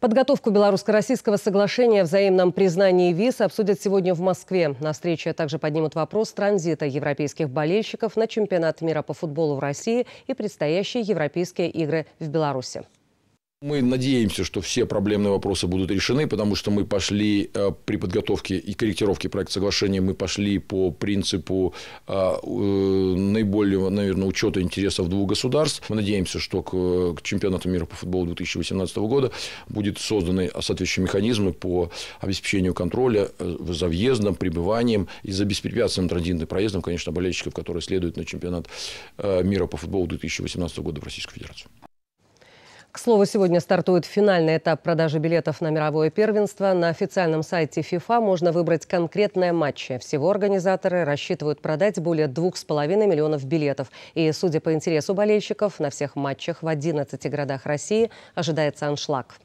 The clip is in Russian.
Подготовку белорусско-российского соглашения о взаимном признании виз обсудят сегодня в Москве. На встрече также поднимут вопрос транзита европейских болельщиков на чемпионат мира по футболу в России и предстоящие европейские игры в Беларуси. Мы надеемся, что все проблемные вопросы будут решены, потому что мы пошли э, при подготовке и корректировке проекта соглашения, мы пошли по принципу э, наиболее, наверное, учета интересов двух государств. Мы надеемся, что к чемпионату мира по футболу 2018 года будет созданы соответствующие механизмы по обеспечению контроля э, за въездом, пребыванием и за беспрепятственным транзитным проездом, конечно, болельщиков, которые следуют на чемпионат мира по футболу 2018 года в Российскую Федерацию. К слову, сегодня стартует финальный этап продажи билетов на мировое первенство. На официальном сайте ФИФА можно выбрать конкретные матчи. Всего организаторы рассчитывают продать более 2,5 миллионов билетов. И, судя по интересу болельщиков, на всех матчах в 11 городах России ожидается аншлаг.